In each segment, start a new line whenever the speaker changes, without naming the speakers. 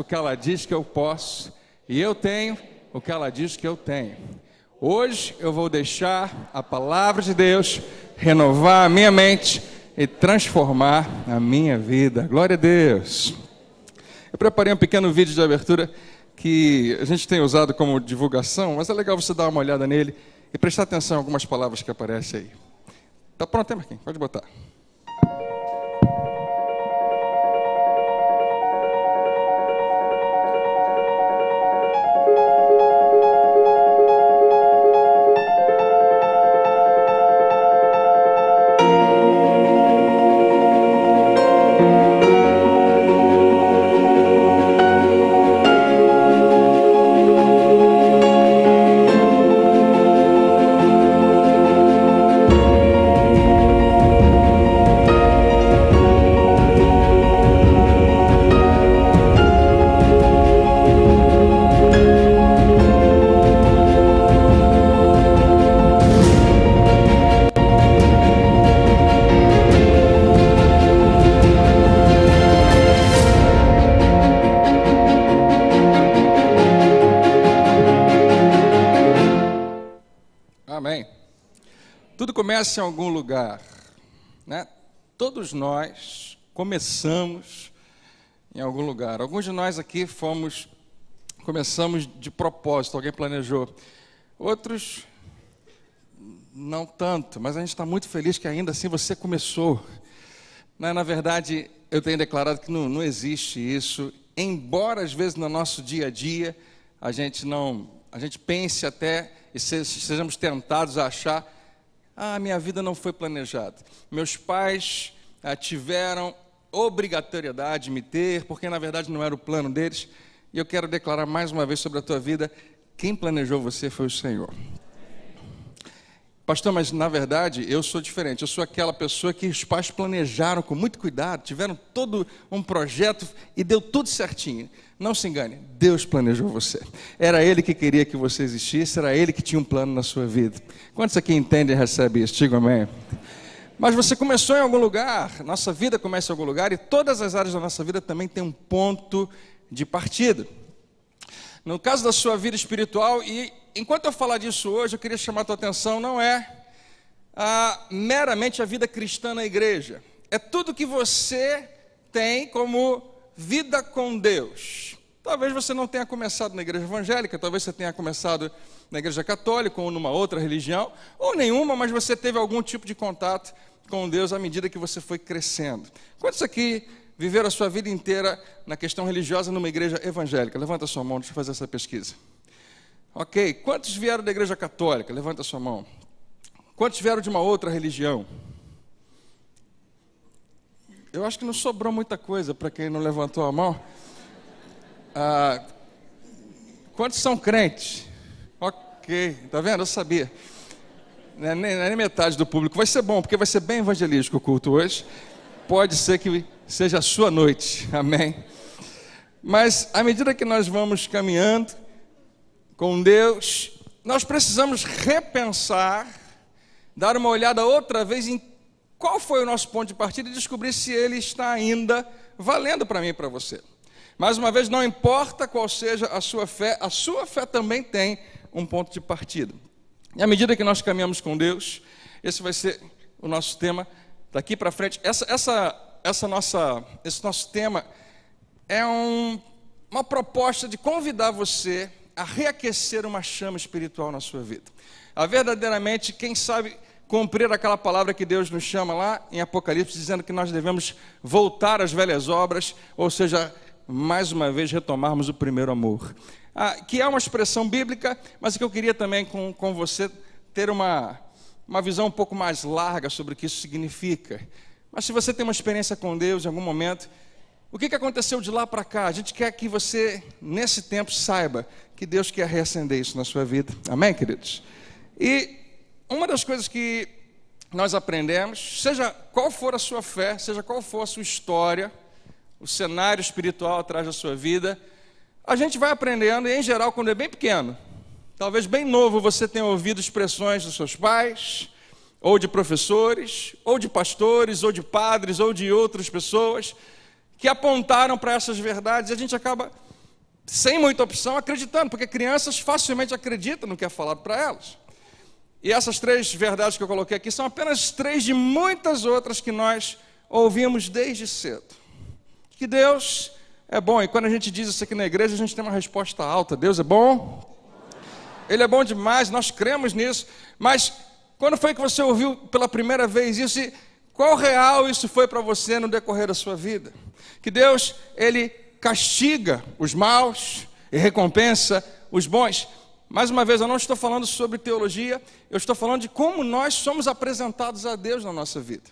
o que ela diz que eu posso, e eu tenho o que ela diz que eu tenho. Hoje eu vou deixar a palavra de Deus renovar a minha mente e transformar a minha vida. Glória a Deus. Eu preparei um pequeno vídeo de abertura que a gente tem usado como divulgação, mas é legal você dar uma olhada nele e prestar atenção em algumas palavras que aparecem aí. Tá pronto, hein, Marquinhos? Pode botar. começa em algum lugar. Né? Todos nós começamos em algum lugar. Alguns de nós aqui fomos, começamos de propósito, alguém planejou. Outros, não tanto, mas a gente está muito feliz que ainda assim você começou. Né? na verdade, eu tenho declarado que não, não existe isso, embora às vezes no nosso dia a dia a gente não, a gente pense até e sejamos tentados a achar ah, minha vida não foi planejada. Meus pais ah, tiveram obrigatoriedade de me ter, porque na verdade não era o plano deles. E eu quero declarar mais uma vez sobre a tua vida: quem planejou você foi o Senhor. Pastor, mas na verdade eu sou diferente. Eu sou aquela pessoa que os pais planejaram com muito cuidado, tiveram todo um projeto e deu tudo certinho. Não se engane, Deus planejou você. Era Ele que queria que você existisse, era Ele que tinha um plano na sua vida. Quantos aqui entendem e recebem isso? Digo amém. Mas você começou em algum lugar, nossa vida começa em algum lugar e todas as áreas da nossa vida também têm um ponto de partida. No caso da sua vida espiritual e enquanto eu falar disso hoje, eu queria chamar a tua atenção, não é ah, meramente a vida cristã na igreja. É tudo que você tem como vida com Deus. Talvez você não tenha começado na igreja evangélica, talvez você tenha começado na igreja católica ou numa outra religião, ou nenhuma, mas você teve algum tipo de contato com Deus à medida que você foi crescendo. Quantos aqui viveram a sua vida inteira na questão religiosa numa igreja evangélica? Levanta a sua mão, deixa eu fazer essa pesquisa. Ok, quantos vieram da igreja católica? Levanta sua mão. Quantos vieram de uma outra religião? Eu acho que não sobrou muita coisa para quem não levantou a mão. Ah, quantos são crentes? Ok, tá vendo? Eu sabia. É nem, é nem metade do público. Vai ser bom, porque vai ser bem evangelístico o culto hoje. Pode ser que seja a sua noite. Amém. Mas à medida que nós vamos caminhando, com Deus, nós precisamos repensar, dar uma olhada outra vez em qual foi o nosso ponto de partida e descobrir se ele está ainda valendo para mim e para você. Mais uma vez, não importa qual seja a sua fé, a sua fé também tem um ponto de partida. E à medida que nós caminhamos com Deus, esse vai ser o nosso tema daqui para frente. Essa, essa, essa nossa, esse nosso tema é um, uma proposta de convidar você a reaquecer uma chama espiritual na sua vida. A verdadeiramente, quem sabe cumprir aquela palavra que Deus nos chama lá em Apocalipse, dizendo que nós devemos voltar às velhas obras, ou seja, mais uma vez retomarmos o primeiro amor. Ah, que é uma expressão bíblica, mas que eu queria também com, com você ter uma, uma visão um pouco mais larga sobre o que isso significa. Mas se você tem uma experiência com Deus em algum momento, o que, que aconteceu de lá para cá? A gente quer que você, nesse tempo, saiba que Deus quer reacender isso na sua vida. Amém, queridos? E uma das coisas que nós aprendemos, seja qual for a sua fé, seja qual for a sua história, o cenário espiritual atrás da sua vida, a gente vai aprendendo, e em geral, quando é bem pequeno, talvez bem novo, você tenha ouvido expressões dos seus pais, ou de professores, ou de pastores, ou de padres, ou de outras pessoas que apontaram para essas verdades, e a gente acaba, sem muita opção, acreditando, porque crianças facilmente acreditam no que é falado para elas. E essas três verdades que eu coloquei aqui são apenas três de muitas outras que nós ouvimos desde cedo. Que Deus é bom, e quando a gente diz isso aqui na igreja, a gente tem uma resposta alta: Deus é bom, Ele é bom demais, nós cremos nisso, mas quando foi que você ouviu pela primeira vez isso? E qual real isso foi para você no decorrer da sua vida? Que Deus, Ele castiga os maus e recompensa os bons. Mais uma vez, eu não estou falando sobre teologia, eu estou falando de como nós somos apresentados a Deus na nossa vida.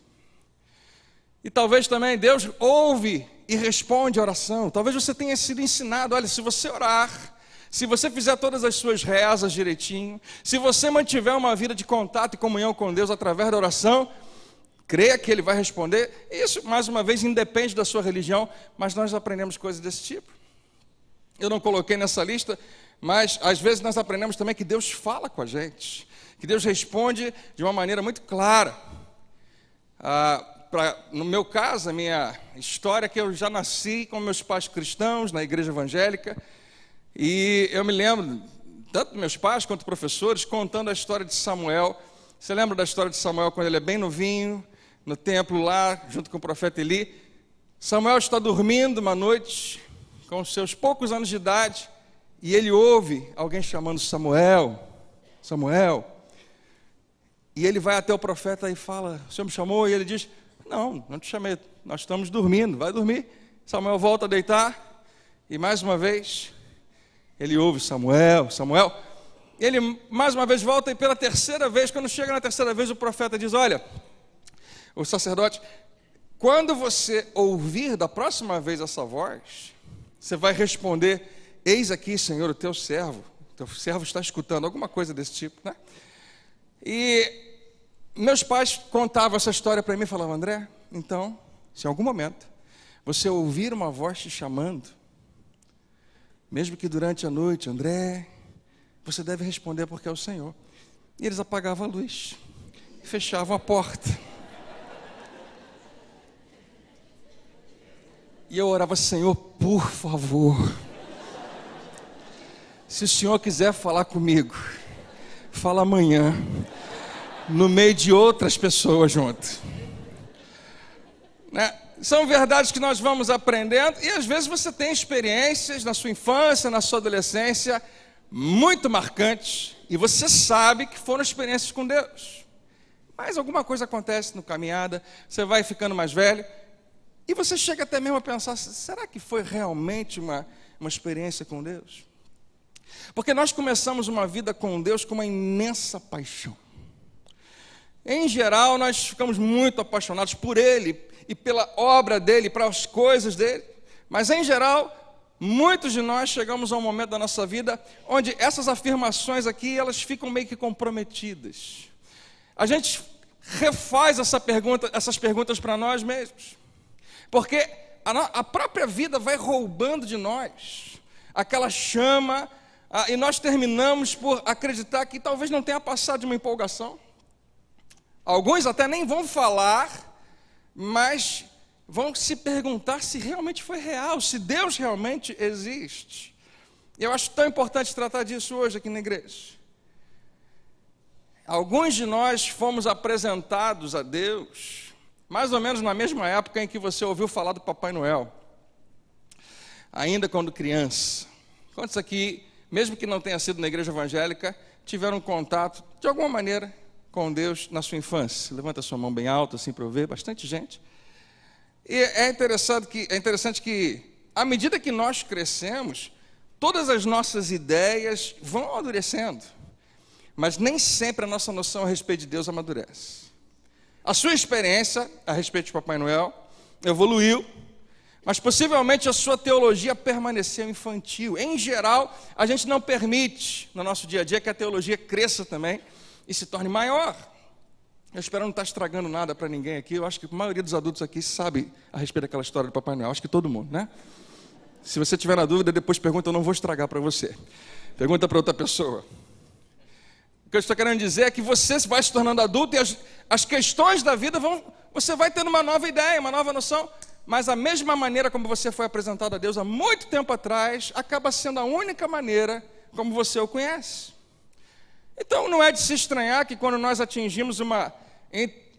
E talvez também Deus ouve e responde a oração. Talvez você tenha sido ensinado: olha, se você orar, se você fizer todas as suas rezas direitinho, se você mantiver uma vida de contato e comunhão com Deus através da oração, creia que ele vai responder. Isso, mais uma vez, independe da sua religião, mas nós aprendemos coisas desse tipo. Eu não coloquei nessa lista, mas às vezes nós aprendemos também que Deus fala com a gente, que Deus responde de uma maneira muito clara. Ah, pra, no meu caso, a minha história é que eu já nasci com meus pais cristãos na igreja evangélica, e eu me lembro, tanto meus pais quanto professores, contando a história de Samuel. Você lembra da história de Samuel quando ele é bem novinho? no templo lá, junto com o profeta Eli. Samuel está dormindo uma noite, com seus poucos anos de idade, e ele ouve alguém chamando Samuel, Samuel. E ele vai até o profeta e fala: O senhor me chamou? E ele diz: Não, não te chamei, nós estamos dormindo, vai dormir. Samuel volta a deitar, e mais uma vez, ele ouve Samuel, Samuel. Ele mais uma vez volta, e pela terceira vez, quando chega na terceira vez, o profeta diz: Olha, o sacerdote, quando você ouvir da próxima vez essa voz, você vai responder: Eis aqui, Senhor, o teu servo. O teu servo está escutando, alguma coisa desse tipo, né? E meus pais contavam essa história para mim e falavam: André, então, se em algum momento você ouvir uma voz te chamando, mesmo que durante a noite, André, você deve responder porque é o Senhor. E eles apagavam a luz, fechavam a porta. E eu orava, Senhor, por favor, se o Senhor quiser falar comigo, fala amanhã, no meio de outras pessoas junto. Né? São verdades que nós vamos aprendendo, e às vezes você tem experiências na sua infância, na sua adolescência, muito marcantes, e você sabe que foram experiências com Deus. Mas alguma coisa acontece no caminhada, você vai ficando mais velho, e você chega até mesmo a pensar: será que foi realmente uma, uma experiência com Deus? Porque nós começamos uma vida com Deus com uma imensa paixão. Em geral, nós ficamos muito apaixonados por Ele e pela obra dele, para as coisas dele. Mas, em geral, muitos de nós chegamos a um momento da nossa vida onde essas afirmações aqui elas ficam meio que comprometidas. A gente refaz essa pergunta, essas perguntas para nós mesmos. Porque a, própria vida vai roubando de nós aquela chama, e nós terminamos por acreditar que talvez não tenha passado de uma empolgação. Alguns até nem vão falar, mas vão se perguntar se realmente foi real, se Deus realmente existe. Eu acho tão importante tratar disso hoje aqui na igreja. Alguns de nós fomos apresentados a Deus mais ou menos na mesma época em que você ouviu falar do Papai Noel, ainda quando criança. Quantos aqui, mesmo que não tenha sido na igreja evangélica, tiveram contato, de alguma maneira, com Deus na sua infância? Levanta sua mão bem alta, assim para eu ver, bastante gente. E é interessante que, é interessante que à medida que nós crescemos, todas as nossas ideias vão amadurecendo, mas nem sempre a nossa noção a respeito de Deus amadurece. A sua experiência a respeito de Papai Noel evoluiu, mas possivelmente a sua teologia permaneceu infantil. Em geral, a gente não permite no nosso dia a dia que a teologia cresça também e se torne maior. Eu espero não estar estragando nada para ninguém aqui. Eu acho que a maioria dos adultos aqui sabe a respeito daquela história do Papai Noel. acho que todo mundo, né? Se você tiver na dúvida, depois pergunta, eu não vou estragar para você. Pergunta para outra pessoa. O que eu estou querendo dizer é que você vai se tornando adulto e as, as questões da vida vão. Você vai tendo uma nova ideia, uma nova noção. Mas a mesma maneira como você foi apresentado a Deus há muito tempo atrás, acaba sendo a única maneira como você o conhece. Então não é de se estranhar que quando nós atingimos uma,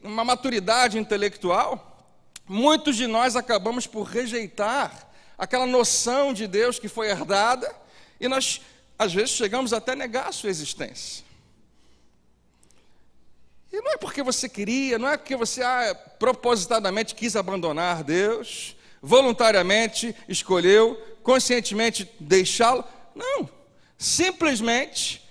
uma maturidade intelectual, muitos de nós acabamos por rejeitar aquela noção de Deus que foi herdada e nós, às vezes, chegamos até a negar a sua existência. E não é porque você queria, não é porque você ah, propositadamente quis abandonar Deus, voluntariamente escolheu, conscientemente deixá-lo. Não. Simplesmente,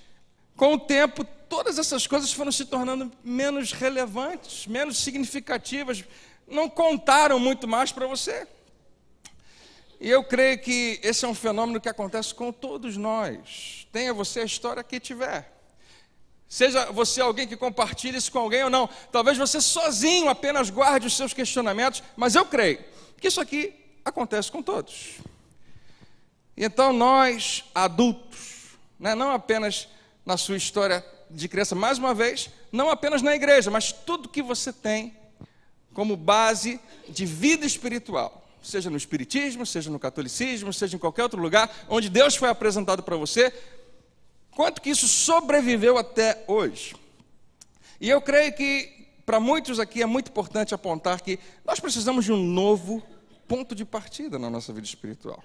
com o tempo, todas essas coisas foram se tornando menos relevantes, menos significativas, não contaram muito mais para você. E eu creio que esse é um fenômeno que acontece com todos nós, tenha você a história que tiver. Seja você alguém que compartilhe isso com alguém ou não. Talvez você sozinho apenas guarde os seus questionamentos, mas eu creio que isso aqui acontece com todos. Então nós, adultos, né, não apenas na sua história de criança, mais uma vez, não apenas na igreja, mas tudo que você tem como base de vida espiritual, seja no espiritismo, seja no catolicismo, seja em qualquer outro lugar onde Deus foi apresentado para você, Quanto que isso sobreviveu até hoje? E eu creio que para muitos aqui é muito importante apontar que nós precisamos de um novo ponto de partida na nossa vida espiritual.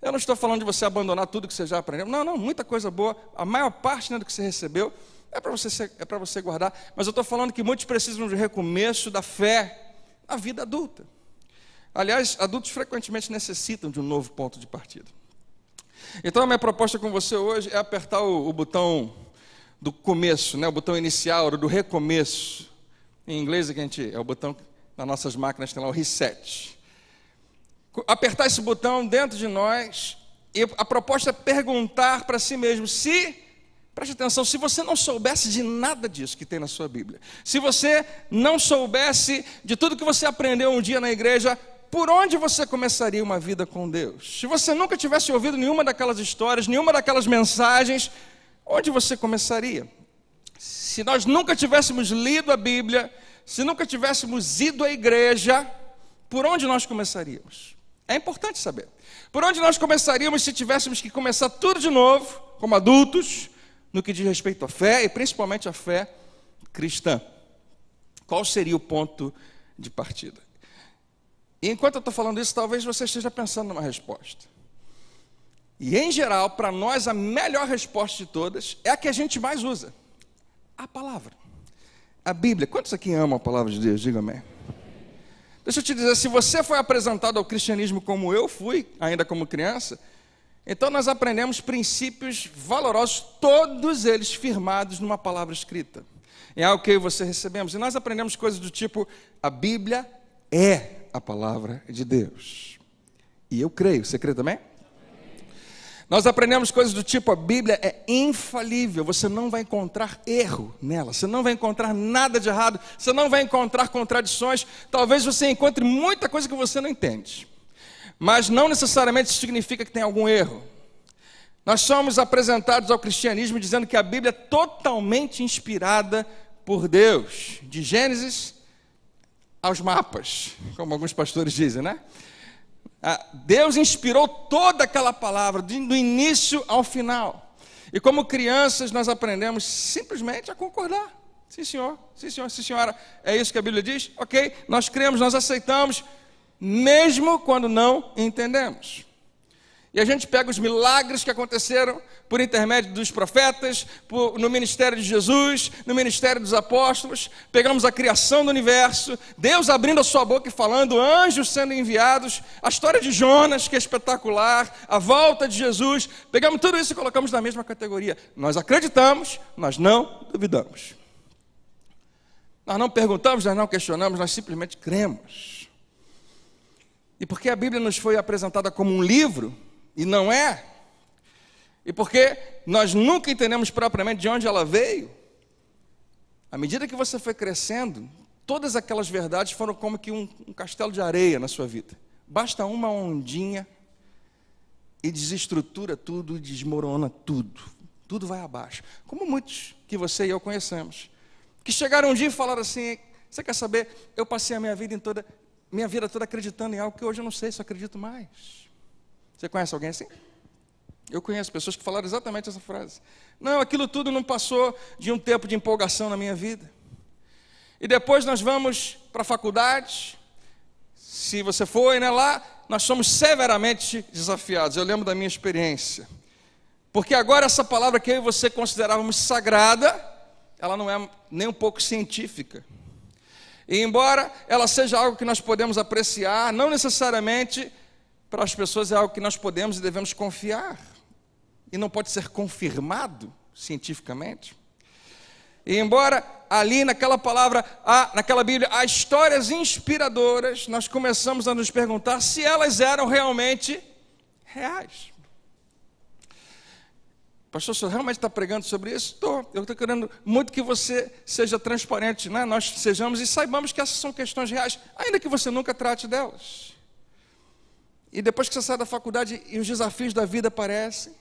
Eu não estou falando de você abandonar tudo que você já aprendeu. Não, não, muita coisa boa. A maior parte né, do que você recebeu é para você, é você guardar. Mas eu estou falando que muitos precisam de recomeço da fé na vida adulta. Aliás, adultos frequentemente necessitam de um novo ponto de partida. Então, a minha proposta com você hoje é apertar o, o botão do começo, né? o botão inicial, do recomeço. Em inglês é, que a gente, é o botão nas nossas máquinas tem lá o reset. Apertar esse botão dentro de nós e a proposta é perguntar para si mesmo se, preste atenção, se você não soubesse de nada disso que tem na sua Bíblia, se você não soubesse de tudo que você aprendeu um dia na igreja, por onde você começaria uma vida com Deus? Se você nunca tivesse ouvido nenhuma daquelas histórias, nenhuma daquelas mensagens, onde você começaria? Se nós nunca tivéssemos lido a Bíblia, se nunca tivéssemos ido à igreja, por onde nós começaríamos? É importante saber. Por onde nós começaríamos se tivéssemos que começar tudo de novo, como adultos, no que diz respeito à fé e principalmente à fé cristã? Qual seria o ponto de partida? E enquanto eu estou falando isso, talvez você esteja pensando numa resposta. E em geral, para nós, a melhor resposta de todas é a que a gente mais usa: a palavra. A Bíblia. Quantos aqui amam a palavra de Deus? Diga amém. Deixa eu te dizer, se você foi apresentado ao cristianismo como eu fui, ainda como criança, então nós aprendemos princípios valorosos, todos eles firmados numa palavra escrita. É algo que eu e você recebemos. E nós aprendemos coisas do tipo: a Bíblia é a palavra de Deus. E eu creio, você crê também? Nós aprendemos coisas do tipo: a Bíblia é infalível, você não vai encontrar erro nela, você não vai encontrar nada de errado, você não vai encontrar contradições. Talvez você encontre muita coisa que você não entende, mas não necessariamente significa que tem algum erro. Nós somos apresentados ao cristianismo dizendo que a Bíblia é totalmente inspirada por Deus, de Gênesis aos mapas, como alguns pastores dizem, né? Ah, Deus inspirou toda aquela palavra, do início ao final. E como crianças, nós aprendemos simplesmente a concordar. Sim, senhor, sim, senhor, sim, senhora. É isso que a Bíblia diz? Ok, nós cremos, nós aceitamos, mesmo quando não entendemos. E a gente pega os milagres que aconteceram por intermédio dos profetas, por, no ministério de Jesus, no ministério dos apóstolos, pegamos a criação do universo, Deus abrindo a sua boca e falando, anjos sendo enviados, a história de Jonas, que é espetacular, a volta de Jesus, pegamos tudo isso e colocamos na mesma categoria. Nós acreditamos, nós não duvidamos. Nós não perguntamos, nós não questionamos, nós simplesmente cremos. E porque a Bíblia nos foi apresentada como um livro, e não é, e porque nós nunca entendemos propriamente de onde ela veio, à medida que você foi crescendo, todas aquelas verdades foram como que um, um castelo de areia na sua vida. Basta uma ondinha e desestrutura tudo, desmorona tudo. Tudo vai abaixo. Como muitos que você e eu conhecemos, que chegaram um dia e falaram assim: "Você quer saber? Eu passei a minha vida em toda minha vida toda acreditando em algo que hoje eu não sei, se acredito mais. Você conhece alguém assim? Eu conheço pessoas que falaram exatamente essa frase. Não, aquilo tudo não passou de um tempo de empolgação na minha vida. E depois nós vamos para a faculdade. Se você foi né, lá, nós somos severamente desafiados. Eu lembro da minha experiência. Porque agora essa palavra que eu e você considerávamos sagrada, ela não é nem um pouco científica. E embora ela seja algo que nós podemos apreciar, não necessariamente para as pessoas é algo que nós podemos e devemos confiar, e não pode ser confirmado cientificamente. E embora ali naquela palavra, naquela Bíblia, há histórias inspiradoras, nós começamos a nos perguntar se elas eram realmente reais. Pastor, você realmente está pregando sobre isso? Estou. Eu estou querendo muito que você seja transparente, né? nós sejamos e saibamos que essas são questões reais, ainda que você nunca trate delas. E depois que você sai da faculdade e os desafios da vida aparecem: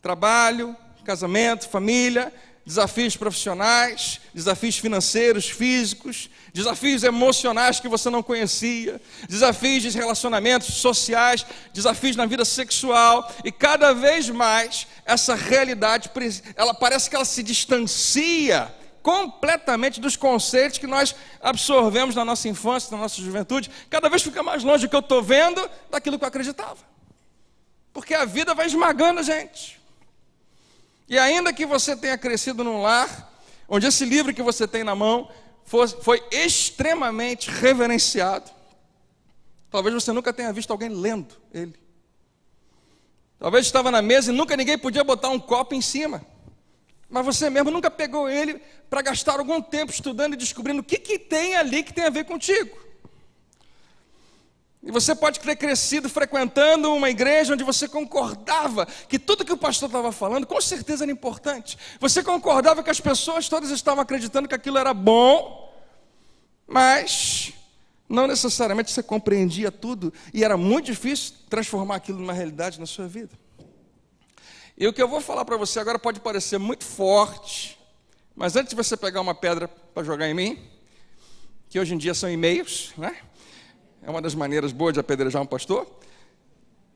trabalho, casamento, família, desafios profissionais, desafios financeiros, físicos, desafios emocionais que você não conhecia, desafios de relacionamentos sociais, desafios na vida sexual, e cada vez mais essa realidade, ela parece que ela se distancia completamente dos conceitos que nós absorvemos na nossa infância, na nossa juventude. Cada vez fica mais longe do que eu estou vendo daquilo que eu acreditava. Porque a vida vai esmagando a gente. E ainda que você tenha crescido num lar, onde esse livro que você tem na mão foi, foi extremamente reverenciado, talvez você nunca tenha visto alguém lendo ele. Talvez estava na mesa e nunca ninguém podia botar um copo em cima mas você mesmo nunca pegou ele para gastar algum tempo estudando e descobrindo o que, que tem ali que tem a ver contigo. E você pode ter crescido frequentando uma igreja onde você concordava que tudo que o pastor estava falando, com certeza era importante. Você concordava que as pessoas todas estavam acreditando que aquilo era bom, mas não necessariamente você compreendia tudo e era muito difícil transformar aquilo numa realidade na sua vida. E o que eu vou falar para você agora pode parecer muito forte, mas antes de você pegar uma pedra para jogar em mim, que hoje em dia são e-mails, né? É uma das maneiras boas de apedrejar um pastor.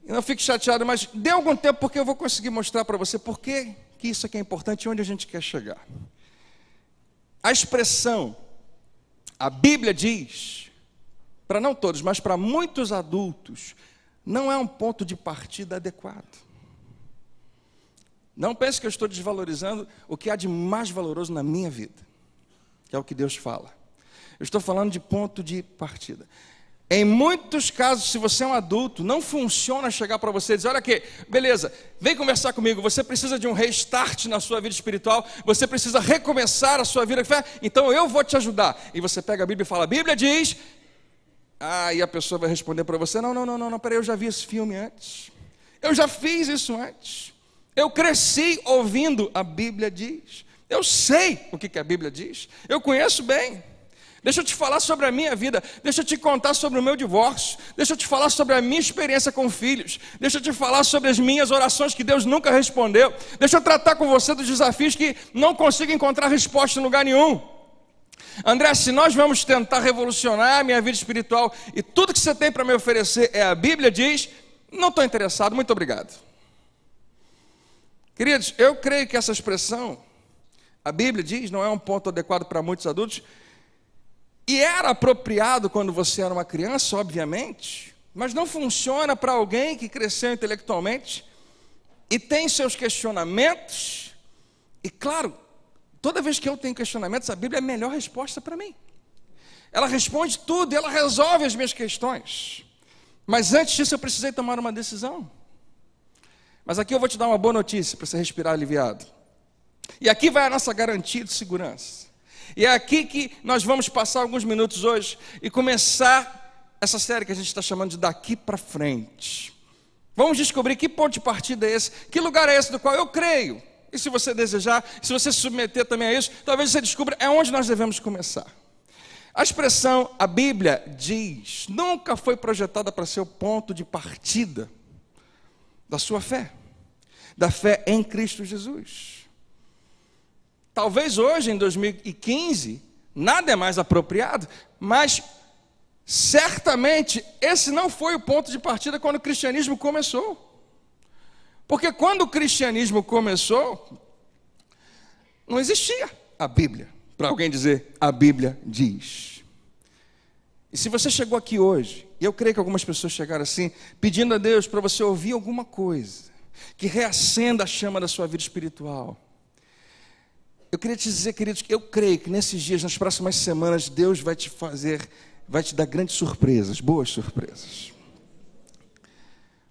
E não fique chateado, mas dê algum tempo porque eu vou conseguir mostrar para você por que, isso aqui é importante e onde a gente quer chegar. A expressão, a Bíblia diz, para não todos, mas para muitos adultos, não é um ponto de partida adequado. Não pense que eu estou desvalorizando o que há de mais valoroso na minha vida, que é o que Deus fala. Eu estou falando de ponto de partida. Em muitos casos, se você é um adulto, não funciona chegar para você e dizer: olha aqui, beleza, vem conversar comigo. Você precisa de um restart na sua vida espiritual, você precisa recomeçar a sua vida de fé, então eu vou te ajudar. E você pega a Bíblia e fala: a Bíblia diz. Ah, e a pessoa vai responder para você: não, não, não, não, não, peraí, eu já vi esse filme antes. Eu já fiz isso antes. Eu cresci ouvindo a Bíblia diz. Eu sei o que a Bíblia diz. Eu conheço bem. Deixa eu te falar sobre a minha vida, deixa eu te contar sobre o meu divórcio, deixa eu te falar sobre a minha experiência com filhos, deixa eu te falar sobre as minhas orações que Deus nunca respondeu, deixa eu tratar com você dos desafios que não consigo encontrar resposta em lugar nenhum. André, se nós vamos tentar revolucionar a minha vida espiritual e tudo que você tem para me oferecer é a Bíblia, diz: não estou interessado, muito obrigado. Queridos, eu creio que essa expressão, a Bíblia diz, não é um ponto adequado para muitos adultos, e era apropriado quando você era uma criança, obviamente, mas não funciona para alguém que cresceu intelectualmente e tem seus questionamentos. E claro, toda vez que eu tenho questionamentos, a Bíblia é a melhor resposta para mim. Ela responde tudo, ela resolve as minhas questões. Mas antes disso eu precisei tomar uma decisão. Mas aqui eu vou te dar uma boa notícia para você respirar aliviado. E aqui vai a nossa garantia de segurança. E é aqui que nós vamos passar alguns minutos hoje e começar essa série que a gente está chamando de Daqui para Frente. Vamos descobrir que ponto de partida é esse, que lugar é esse do qual eu creio. E se você desejar, se você se submeter também a isso, talvez você descubra é onde nós devemos começar. A expressão, a Bíblia diz, nunca foi projetada para ser o ponto de partida da sua fé da fé em Cristo Jesus. Talvez hoje, em 2015, nada é mais apropriado, mas certamente esse não foi o ponto de partida quando o cristianismo começou. Porque quando o cristianismo começou, não existia a Bíblia. Para alguém dizer, a Bíblia diz. E se você chegou aqui hoje, e eu creio que algumas pessoas chegaram assim, pedindo a Deus para você ouvir alguma coisa, que reacenda a chama da sua vida espiritual. Eu queria te dizer, queridos, que eu creio que nesses dias, nas próximas semanas, Deus vai te fazer, vai te dar grandes surpresas, boas surpresas.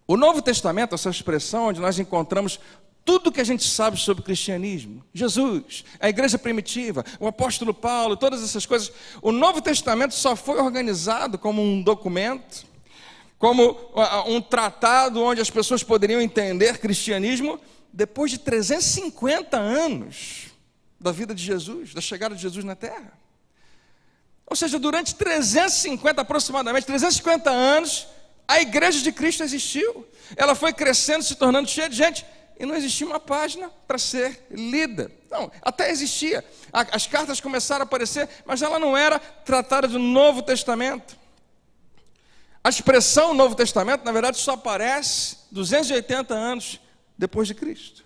O Novo Testamento, essa expressão onde nós encontramos tudo que a gente sabe sobre o cristianismo, Jesus, a igreja primitiva, o apóstolo Paulo, todas essas coisas, o Novo Testamento só foi organizado como um documento como um tratado onde as pessoas poderiam entender cristianismo depois de 350 anos da vida de Jesus, da chegada de Jesus na terra. Ou seja, durante 350, aproximadamente 350 anos, a igreja de Cristo existiu. Ela foi crescendo, se tornando cheia de gente, e não existia uma página para ser lida. Não, até existia. As cartas começaram a aparecer, mas ela não era tratada do Novo Testamento. A expressão Novo Testamento, na verdade, só aparece 280 anos depois de Cristo.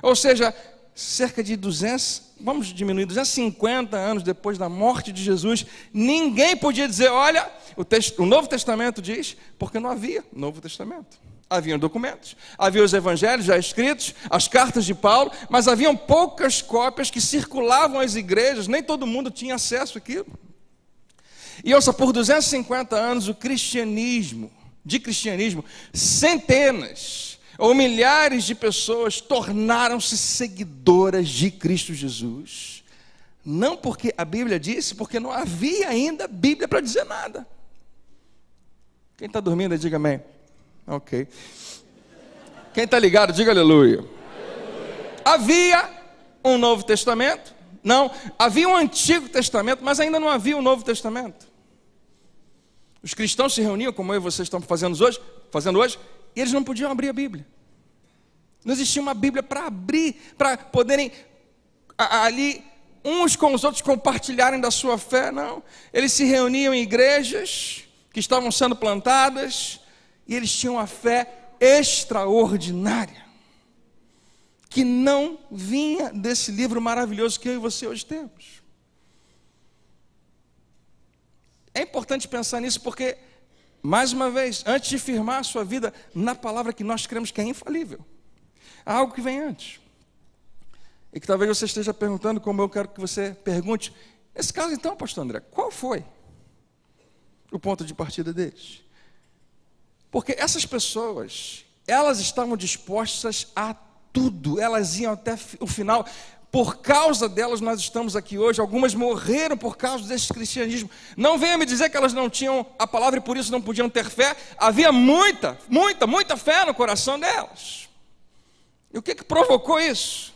Ou seja, cerca de 200, vamos diminuir, 250 anos depois da morte de Jesus, ninguém podia dizer, olha, o, texto, o Novo Testamento diz, porque não havia Novo Testamento. Havia documentos, havia os evangelhos já escritos, as cartas de Paulo, mas haviam poucas cópias que circulavam as igrejas, nem todo mundo tinha acesso àquilo. E ouça, por 250 anos o cristianismo, de cristianismo, centenas ou milhares de pessoas tornaram-se seguidoras de Cristo Jesus. Não porque a Bíblia disse, porque não havia ainda Bíblia para dizer nada. Quem está dormindo, diga amém. Ok. Quem está ligado, diga aleluia. aleluia. Havia um Novo Testamento? Não. Havia um Antigo Testamento, mas ainda não havia o um Novo Testamento. Os cristãos se reuniam, como eu e vocês estão fazendo hoje, fazendo hoje, e eles não podiam abrir a Bíblia. Não existia uma Bíblia para abrir, para poderem ali uns com os outros compartilharem da sua fé, não. Eles se reuniam em igrejas que estavam sendo plantadas e eles tinham uma fé extraordinária que não vinha desse livro maravilhoso que eu e você hoje temos. É importante pensar nisso porque, mais uma vez, antes de firmar a sua vida na palavra que nós cremos que é infalível, há algo que vem antes. E que talvez você esteja perguntando, como eu quero que você pergunte, nesse caso então, pastor André, qual foi o ponto de partida deles? Porque essas pessoas, elas estavam dispostas a tudo, elas iam até o final por causa delas nós estamos aqui hoje. Algumas morreram por causa desse cristianismo. Não venha me dizer que elas não tinham a palavra e por isso não podiam ter fé. Havia muita, muita, muita fé no coração delas. E o que, que provocou isso?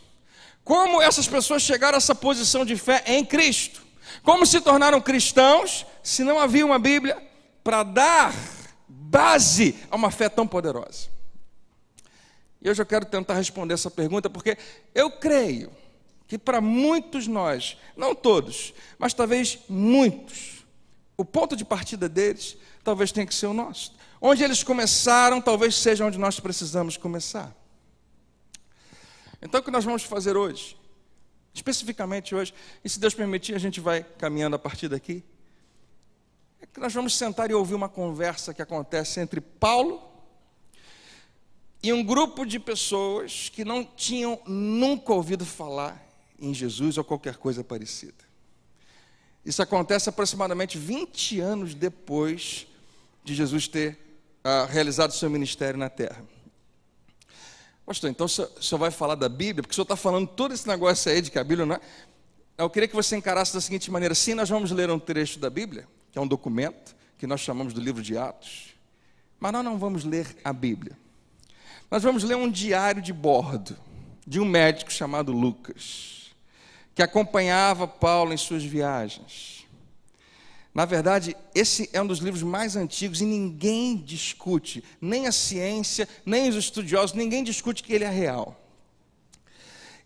Como essas pessoas chegaram a essa posição de fé em Cristo? Como se tornaram cristãos se não havia uma Bíblia para dar base a uma fé tão poderosa? E eu já quero tentar responder essa pergunta porque eu creio que para muitos nós, não todos, mas talvez muitos, o ponto de partida deles talvez tenha que ser o nosso. Onde eles começaram, talvez seja onde nós precisamos começar. Então, o que nós vamos fazer hoje, especificamente hoje, e se Deus permitir, a gente vai caminhando a partir daqui, é que nós vamos sentar e ouvir uma conversa que acontece entre Paulo e um grupo de pessoas que não tinham nunca ouvido falar em Jesus ou qualquer coisa parecida. Isso acontece aproximadamente 20 anos depois de Jesus ter ah, realizado seu ministério na terra. Pastor, então o senhor vai falar da Bíblia? Porque o senhor está falando todo esse negócio aí de que a Bíblia não é. Eu queria que você encarasse da seguinte maneira: sim, nós vamos ler um trecho da Bíblia, que é um documento, que nós chamamos do livro de Atos, mas nós não vamos ler a Bíblia. Nós vamos ler um diário de bordo de um médico chamado Lucas que acompanhava Paulo em suas viagens. Na verdade, esse é um dos livros mais antigos e ninguém discute, nem a ciência, nem os estudiosos, ninguém discute que ele é real.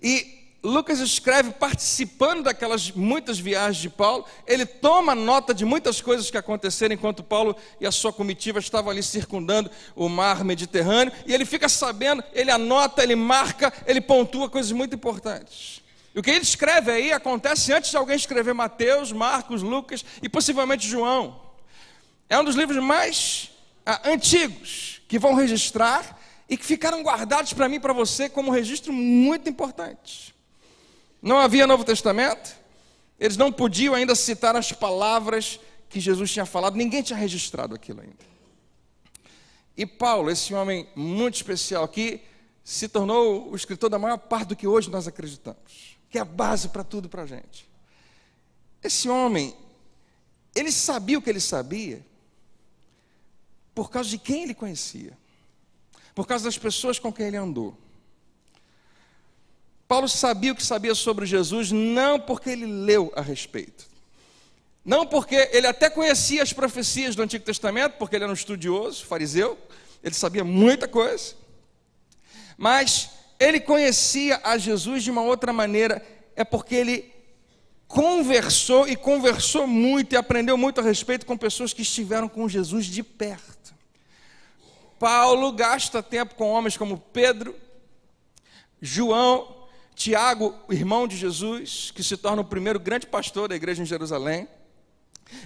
E Lucas escreve participando daquelas muitas viagens de Paulo, ele toma nota de muitas coisas que aconteceram enquanto Paulo e a sua comitiva estavam ali circundando o mar Mediterrâneo, e ele fica sabendo, ele anota, ele marca, ele pontua coisas muito importantes. E o que ele escreve aí acontece antes de alguém escrever Mateus, Marcos, Lucas e possivelmente João. É um dos livros mais ah, antigos que vão registrar e que ficaram guardados para mim e para você como um registro muito importante. Não havia Novo Testamento, eles não podiam ainda citar as palavras que Jesus tinha falado, ninguém tinha registrado aquilo ainda. E Paulo, esse homem muito especial aqui, se tornou o escritor da maior parte do que hoje nós acreditamos que é a base para tudo para a gente. Esse homem, ele sabia o que ele sabia por causa de quem ele conhecia, por causa das pessoas com quem ele andou. Paulo sabia o que sabia sobre Jesus não porque ele leu a respeito. Não porque ele até conhecia as profecias do Antigo Testamento, porque ele era um estudioso, fariseu, ele sabia muita coisa. Mas ele conhecia a Jesus de uma outra maneira, é porque ele conversou e conversou muito e aprendeu muito a respeito com pessoas que estiveram com Jesus de perto. Paulo gasta tempo com homens como Pedro, João, Tiago, irmão de Jesus, que se torna o primeiro grande pastor da igreja em Jerusalém.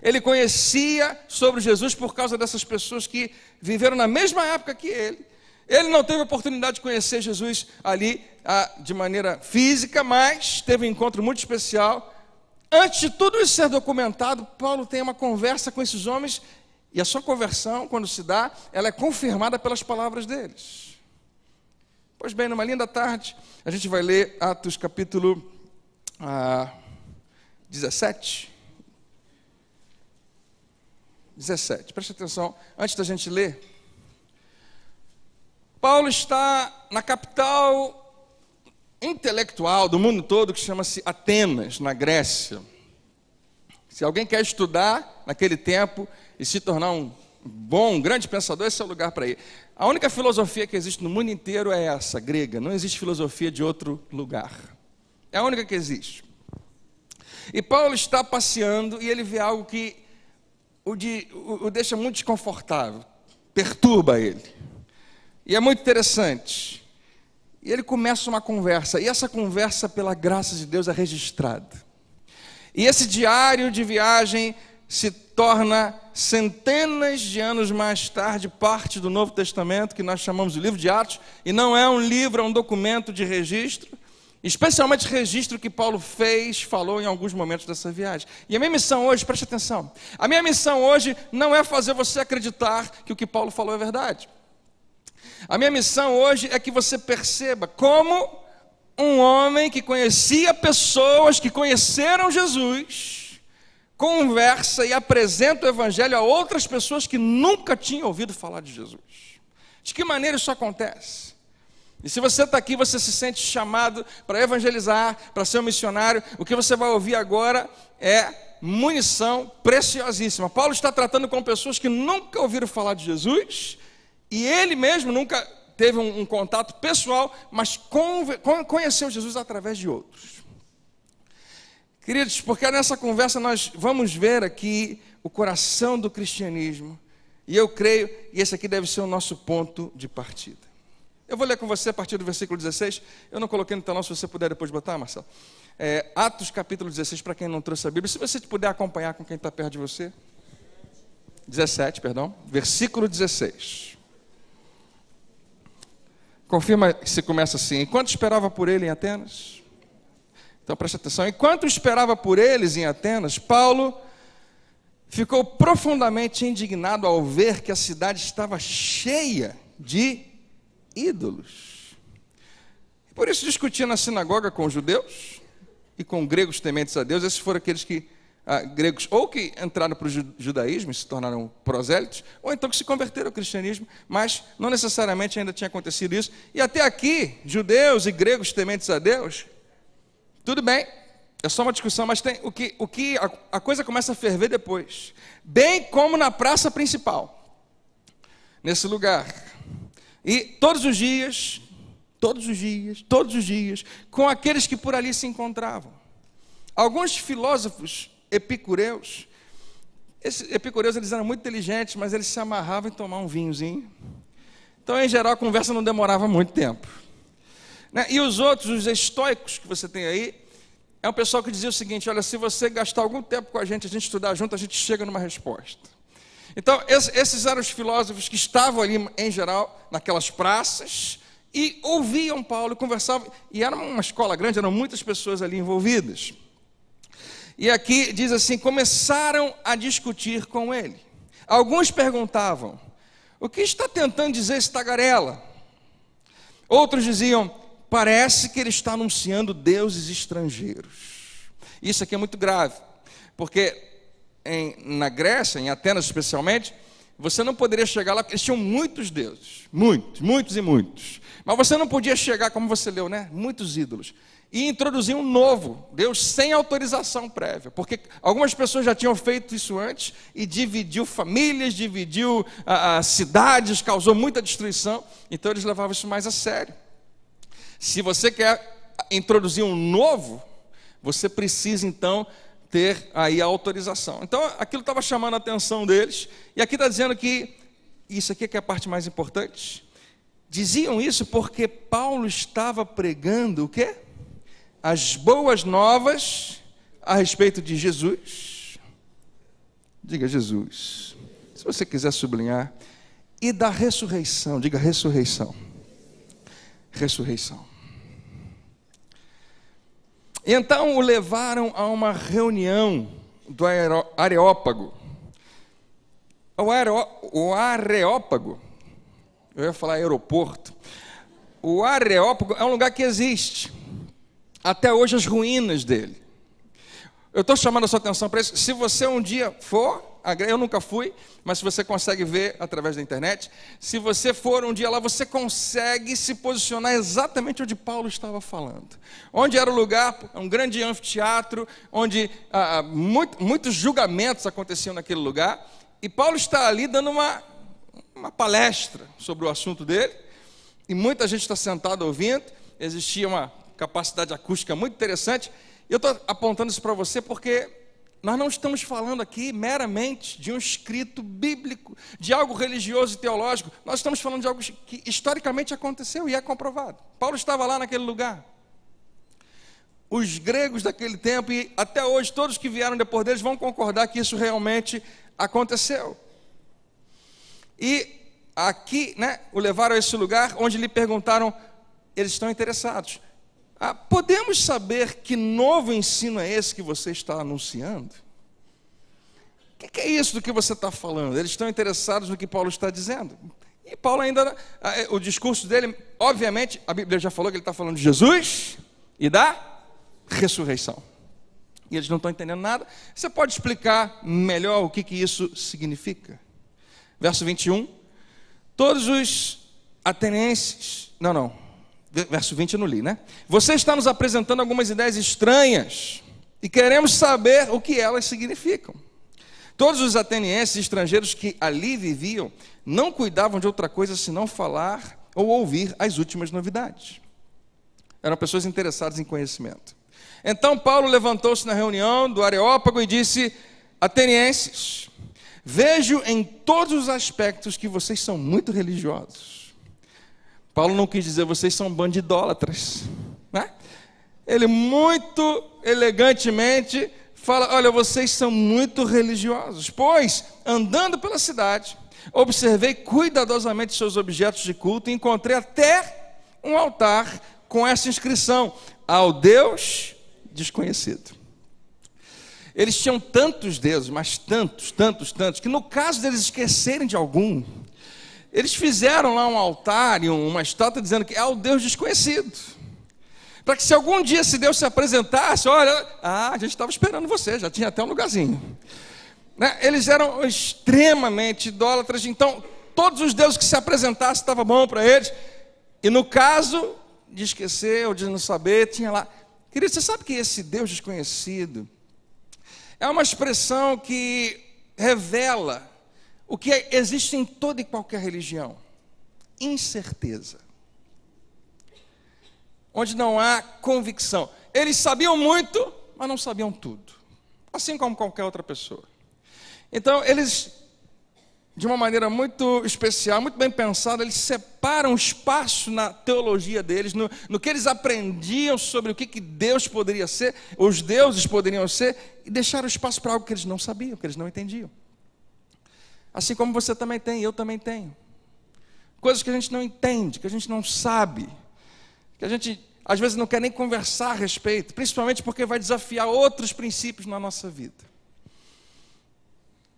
Ele conhecia sobre Jesus por causa dessas pessoas que viveram na mesma época que ele ele não teve oportunidade de conhecer Jesus ali ah, de maneira física, mas teve um encontro muito especial. Antes de tudo isso ser documentado, Paulo tem uma conversa com esses homens e a sua conversão, quando se dá, ela é confirmada pelas palavras deles. Pois bem, numa linda tarde, a gente vai ler Atos capítulo ah, 17. 17, preste atenção, antes da gente ler, Paulo está na capital intelectual do mundo todo que chama-se Atenas, na Grécia. Se alguém quer estudar naquele tempo e se tornar um bom, um grande pensador, esse é o lugar para ir. A única filosofia que existe no mundo inteiro é essa, grega. Não existe filosofia de outro lugar. É a única que existe. E Paulo está passeando e ele vê algo que o, de, o, o deixa muito desconfortável, perturba ele. E é muito interessante. E ele começa uma conversa, e essa conversa, pela graça de Deus, é registrada. E esse diário de viagem se torna, centenas de anos mais tarde, parte do Novo Testamento, que nós chamamos de livro de Atos, e não é um livro, é um documento de registro, especialmente registro que Paulo fez, falou em alguns momentos dessa viagem. E a minha missão hoje, preste atenção, a minha missão hoje não é fazer você acreditar que o que Paulo falou é verdade. A minha missão hoje é que você perceba como um homem que conhecia pessoas que conheceram Jesus conversa e apresenta o evangelho a outras pessoas que nunca tinham ouvido falar de Jesus. De que maneira isso acontece? E se você está aqui, você se sente chamado para evangelizar, para ser um missionário, o que você vai ouvir agora é munição preciosíssima. Paulo está tratando com pessoas que nunca ouviram falar de Jesus e ele mesmo nunca teve um, um contato pessoal, mas con conheceu Jesus através de outros. Queridos, porque nessa conversa nós vamos ver aqui o coração do cristianismo. E eu creio, e esse aqui deve ser o nosso ponto de partida. Eu vou ler com você a partir do versículo 16. Eu não coloquei no telão, se você puder depois botar, Marcelo. É, Atos capítulo 16, para quem não trouxe a Bíblia. Se você puder acompanhar com quem está perto de você. 17, perdão. Versículo 16. Confirma se começa assim. Enquanto esperava por ele em Atenas. Então preste atenção. Enquanto esperava por eles em Atenas, Paulo ficou profundamente indignado ao ver que a cidade estava cheia de ídolos. Por isso discutia na sinagoga com os judeus e com gregos tementes a Deus. Esses foram aqueles que ah, gregos ou que entraram para o judaísmo e se tornaram prosélitos, ou então que se converteram ao cristianismo, mas não necessariamente ainda tinha acontecido isso. E até aqui, judeus e gregos tementes a Deus, tudo bem, é só uma discussão, mas tem o que, o que a, a coisa começa a ferver depois, bem como na praça principal, nesse lugar. E todos os dias, todos os dias, todos os dias, com aqueles que por ali se encontravam. Alguns filósofos epicureus. Esses epicureus eles eram muito inteligentes, mas eles se amarravam em tomar um vinhozinho. Então, em geral, a conversa não demorava muito tempo. Né? E os outros, os estoicos que você tem aí, é um pessoal que dizia o seguinte: olha, se você gastar algum tempo com a gente, a gente estudar junto, a gente chega numa resposta. Então, esses eram os filósofos que estavam ali, em geral, naquelas praças e ouviam Paulo, conversavam, e era uma escola grande, eram muitas pessoas ali envolvidas. E aqui diz assim: começaram a discutir com ele. Alguns perguntavam: o que está tentando dizer esse tagarela? Outros diziam: parece que ele está anunciando deuses estrangeiros. Isso aqui é muito grave, porque em, na Grécia, em Atenas especialmente, você não poderia chegar lá, porque eles tinham muitos deuses, muitos, muitos e muitos. Mas você não podia chegar, como você leu, né? Muitos ídolos e introduzir um novo, Deus sem autorização prévia, porque algumas pessoas já tinham feito isso antes e dividiu famílias, dividiu ah, ah, cidades, causou muita destruição, então eles levavam isso mais a sério. Se você quer introduzir um novo, você precisa então ter aí a autorização. Então aquilo estava chamando a atenção deles, e aqui está dizendo que isso aqui é, é a parte mais importante. Diziam isso porque Paulo estava pregando o quê? as boas novas a respeito de Jesus. Diga Jesus. Se você quiser sublinhar. E da ressurreição. Diga ressurreição. Ressurreição. Então o levaram a uma reunião do Areópago. O, aeró, o Areópago, eu ia falar aeroporto. O Areópago é um lugar que existe até hoje as ruínas dele. Eu estou chamando a sua atenção para isso. Se você um dia for, eu nunca fui, mas se você consegue ver através da internet, se você for um dia lá, você consegue se posicionar exatamente onde Paulo estava falando. Onde era o lugar, um grande anfiteatro, onde ah, ah muito, muitos julgamentos aconteciam naquele lugar. E Paulo está ali dando uma, uma palestra sobre o assunto dele, e muita gente está sentada ouvindo. Existia uma capacidade acústica muito interessante. Eu estou apontando isso para você porque nós não estamos falando aqui meramente de um escrito bíblico, de algo religioso e teológico. Nós estamos falando de algo que historicamente aconteceu e é comprovado. Paulo estava lá naquele lugar. Os gregos daquele tempo e até hoje todos que vieram depois deles vão concordar que isso realmente aconteceu. E aqui, né, o levaram a esse lugar onde lhe perguntaram, eles estão interessados. Ah, podemos saber que novo ensino é esse que você está anunciando? O que, que é isso do que você está falando? Eles estão interessados no que Paulo está dizendo. E Paulo ainda, ah, eh, o discurso dele, obviamente, a Bíblia já falou que ele está falando de Jesus e da ressurreição. E eles não estão entendendo nada. Você pode explicar melhor o que, que isso significa? Verso 21. Todos os atenienses, não, não, verso 20 eu não li, né? Você está nos apresentando algumas ideias estranhas e queremos saber o que elas significam. Todos os atenienses estrangeiros que ali viviam não cuidavam de outra coisa senão falar ou ouvir as últimas novidades. Eram pessoas interessadas em conhecimento. Então Paulo levantou-se na reunião do Areópago e disse: Atenienses, vejo em todos os aspectos que vocês são muito religiosos. Paulo não quis dizer vocês são um bando de idólatras. Né? Ele muito elegantemente fala: olha, vocês são muito religiosos, pois andando pela cidade, observei cuidadosamente seus objetos de culto e encontrei até um altar com essa inscrição: ao Deus desconhecido. Eles tinham tantos deuses, mas tantos, tantos, tantos, que no caso deles esquecerem de algum, eles fizeram lá um altar e uma estátua dizendo que é o Deus desconhecido. Para que se algum dia esse Deus se apresentasse, olha, ah, a gente estava esperando você, já tinha até um lugarzinho. Né? Eles eram extremamente idólatras, então todos os deuses que se apresentassem estava bom para eles. E no caso de esquecer ou de não saber, tinha lá. Querido, você sabe que esse Deus desconhecido é uma expressão que revela o que é, existe em toda e qualquer religião? Incerteza. Onde não há convicção. Eles sabiam muito, mas não sabiam tudo. Assim como qualquer outra pessoa. Então, eles, de uma maneira muito especial, muito bem pensada, eles separam espaço na teologia deles, no, no que eles aprendiam sobre o que, que Deus poderia ser, os deuses poderiam ser, e deixaram espaço para algo que eles não sabiam, que eles não entendiam. Assim como você também tem, eu também tenho. Coisas que a gente não entende, que a gente não sabe, que a gente às vezes não quer nem conversar a respeito, principalmente porque vai desafiar outros princípios na nossa vida.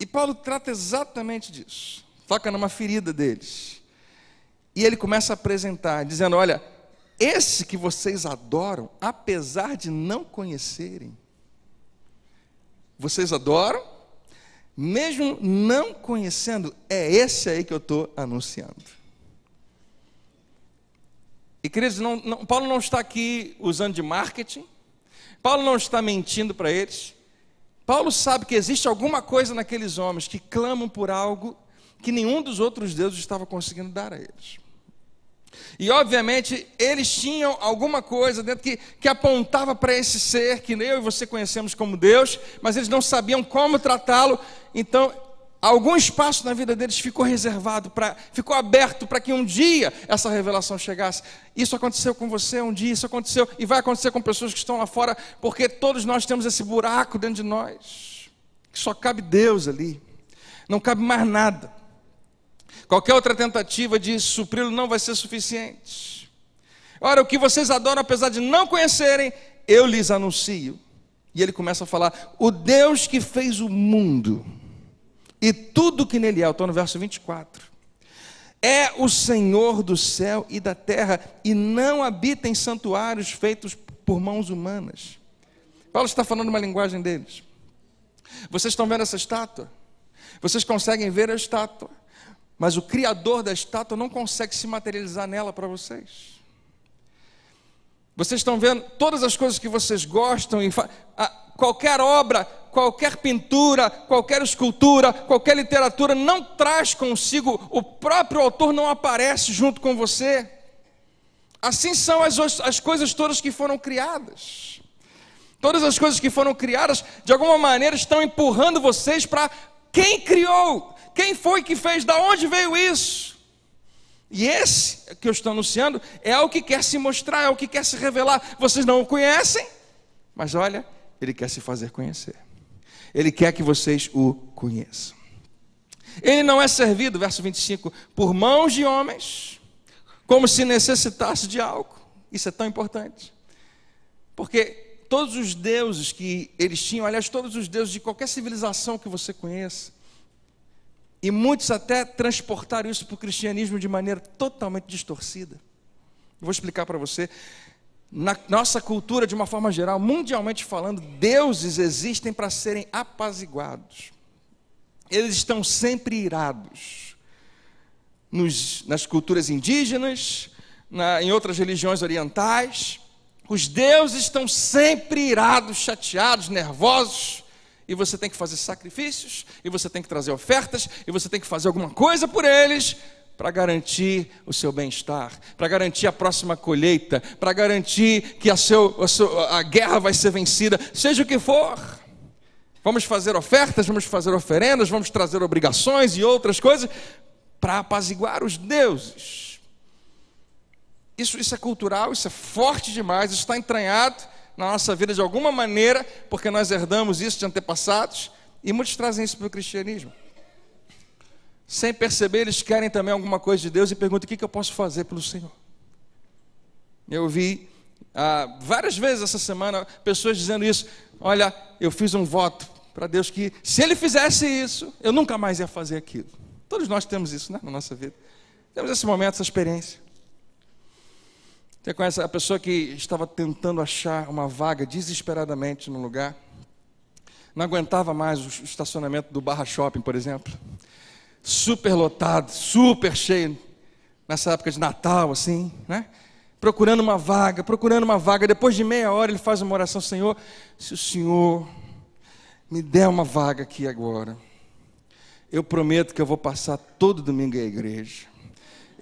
E Paulo trata exatamente disso, toca numa ferida deles. E ele começa a apresentar, dizendo: Olha, esse que vocês adoram, apesar de não conhecerem, vocês adoram, mesmo não conhecendo, é esse aí que eu estou anunciando. E queridos, não, não, Paulo não está aqui usando de marketing, Paulo não está mentindo para eles. Paulo sabe que existe alguma coisa naqueles homens que clamam por algo que nenhum dos outros deuses estava conseguindo dar a eles. E obviamente eles tinham alguma coisa dentro que, que apontava para esse ser que eu e você conhecemos como Deus, mas eles não sabiam como tratá-lo. Então, algum espaço na vida deles ficou reservado, para, ficou aberto para que um dia essa revelação chegasse. Isso aconteceu com você um dia, isso aconteceu e vai acontecer com pessoas que estão lá fora, porque todos nós temos esse buraco dentro de nós, que só cabe Deus ali, não cabe mais nada. Qualquer outra tentativa de supri-lo não vai ser suficiente. Ora, o que vocês adoram, apesar de não conhecerem, eu lhes anuncio. E ele começa a falar: o Deus que fez o mundo e tudo que nele é, estou no verso 24. É o Senhor do céu e da terra, e não habita em santuários feitos por mãos humanas. Paulo está falando uma linguagem deles. Vocês estão vendo essa estátua? Vocês conseguem ver a estátua? Mas o criador da estátua não consegue se materializar nela para vocês. Vocês estão vendo todas as coisas que vocês gostam, qualquer obra, qualquer pintura, qualquer escultura, qualquer literatura não traz consigo, o próprio autor não aparece junto com você. Assim são as, as coisas todas que foram criadas. Todas as coisas que foram criadas, de alguma maneira, estão empurrando vocês para quem criou. Quem foi que fez? Da onde veio isso? E esse que eu estou anunciando é o que quer se mostrar, é o que quer se revelar. Vocês não o conhecem, mas olha, ele quer se fazer conhecer. Ele quer que vocês o conheçam. Ele não é servido, verso 25, por mãos de homens, como se necessitasse de algo. Isso é tão importante. Porque todos os deuses que eles tinham, aliás, todos os deuses de qualquer civilização que você conheça, e muitos até transportaram isso para o cristianismo de maneira totalmente distorcida. Eu vou explicar para você. Na nossa cultura, de uma forma geral, mundialmente falando, deuses existem para serem apaziguados. Eles estão sempre irados. Nos, nas culturas indígenas, na, em outras religiões orientais, os deuses estão sempre irados, chateados, nervosos e você tem que fazer sacrifícios, e você tem que trazer ofertas, e você tem que fazer alguma coisa por eles, para garantir o seu bem-estar, para garantir a próxima colheita, para garantir que a, seu, a, seu, a, guerra vai ser vencida, seja o que for. Vamos fazer ofertas, vamos fazer oferendas, vamos trazer obrigações e outras coisas para apaziguar os deuses. Isso, isso é cultural, isso é forte demais, isso está entranhado na nossa vida de alguma maneira, porque nós herdamos isso de antepassados, e muitos trazem isso para o cristianismo. Sem perceber, eles querem também alguma coisa de Deus e perguntam: o que, que eu posso fazer pelo Senhor? Eu vi ah, várias vezes essa semana pessoas dizendo isso: olha, eu fiz um voto para Deus que se Ele fizesse isso, eu nunca mais ia fazer aquilo. Todos nós temos isso né, na nossa vida. Temos esse momento, essa experiência. Você conhece a pessoa que estava tentando achar uma vaga desesperadamente no lugar, não aguentava mais o estacionamento do Barra Shopping, por exemplo, super lotado, super cheio, nessa época de Natal, assim, né? Procurando uma vaga, procurando uma vaga. Depois de meia hora ele faz uma oração: Senhor, se o Senhor me der uma vaga aqui agora, eu prometo que eu vou passar todo domingo à igreja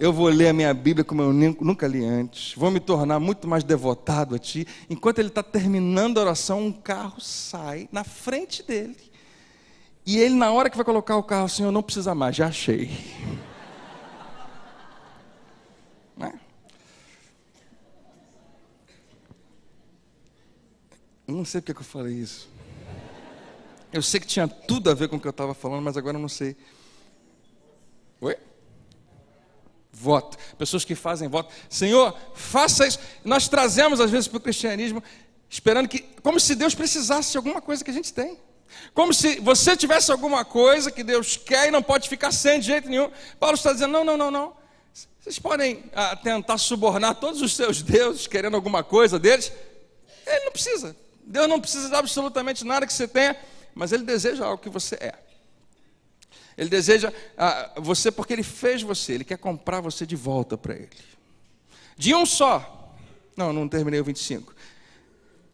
eu vou ler a minha Bíblia como eu nunca li antes, vou me tornar muito mais devotado a Ti. Enquanto ele está terminando a oração, um carro sai na frente dele. E ele, na hora que vai colocar o carro, assim, eu não precisa mais, já achei. Né? Eu não sei porque que eu falei isso. Eu sei que tinha tudo a ver com o que eu estava falando, mas agora eu não sei. voto, pessoas que fazem voto. Senhor, faça isso. Nós trazemos às vezes para o cristianismo, esperando que, como se Deus precisasse de alguma coisa que a gente tem. Como se você tivesse alguma coisa que Deus quer e não pode ficar sem de jeito nenhum. Paulo está dizendo: não, não, não, não. Vocês podem ah, tentar subornar todos os seus deuses querendo alguma coisa deles. Ele não precisa. Deus não precisa de absolutamente nada que você tenha, mas Ele deseja algo que você é. Ele deseja ah, você porque ele fez você, ele quer comprar você de volta para ele. De um só. Não, não terminei o 25.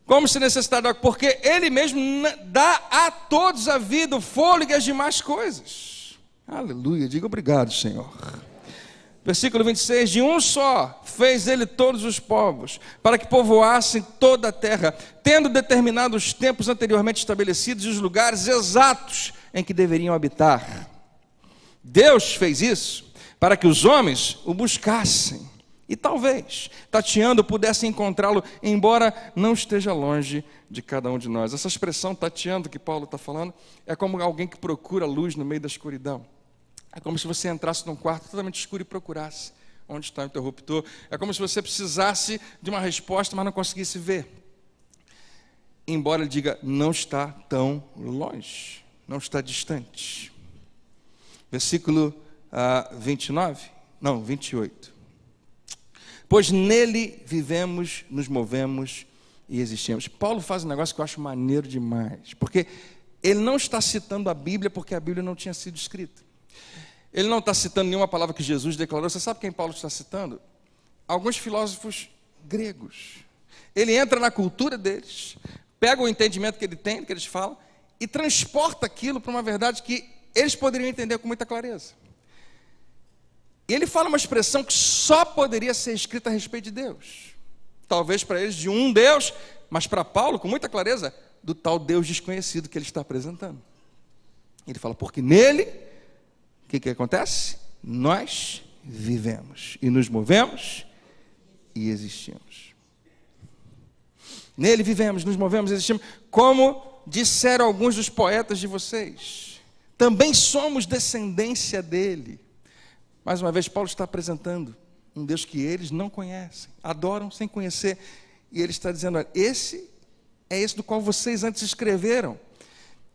Como se necessitar porque ele mesmo dá a todos a vida, o fôlego e as demais coisas. Aleluia, diga obrigado, Senhor. Versículo 26: De um só fez ele todos os povos, para que povoassem toda a terra, tendo determinado os tempos anteriormente estabelecidos e os lugares exatos em que deveriam habitar. Deus fez isso para que os homens o buscassem e talvez, tateando, pudesse encontrá-lo, embora não esteja longe de cada um de nós. Essa expressão tateando que Paulo está falando é como alguém que procura luz no meio da escuridão. É como se você entrasse num quarto totalmente escuro e procurasse onde está o interruptor. É como se você precisasse de uma resposta, mas não conseguisse ver. Embora ele diga, não está tão longe, não está distante versículo ah, 29, não, 28. Pois nele vivemos, nos movemos e existimos. Paulo faz um negócio que eu acho maneiro demais, porque ele não está citando a Bíblia porque a Bíblia não tinha sido escrita. Ele não está citando nenhuma palavra que Jesus declarou. Você sabe quem Paulo está citando? Alguns filósofos gregos. Ele entra na cultura deles, pega o entendimento que ele tem, que eles falam, e transporta aquilo para uma verdade que eles poderiam entender com muita clareza. E ele fala uma expressão que só poderia ser escrita a respeito de Deus. Talvez para eles de um Deus, mas para Paulo, com muita clareza, do tal Deus desconhecido que ele está apresentando. Ele fala, porque nele, o que, que acontece? Nós vivemos e nos movemos e existimos. Nele vivemos, nos movemos e existimos, como disseram alguns dos poetas de vocês também somos descendência dele. Mais uma vez, Paulo está apresentando um Deus que eles não conhecem, adoram sem conhecer. E ele está dizendo: olha, esse é esse do qual vocês antes escreveram.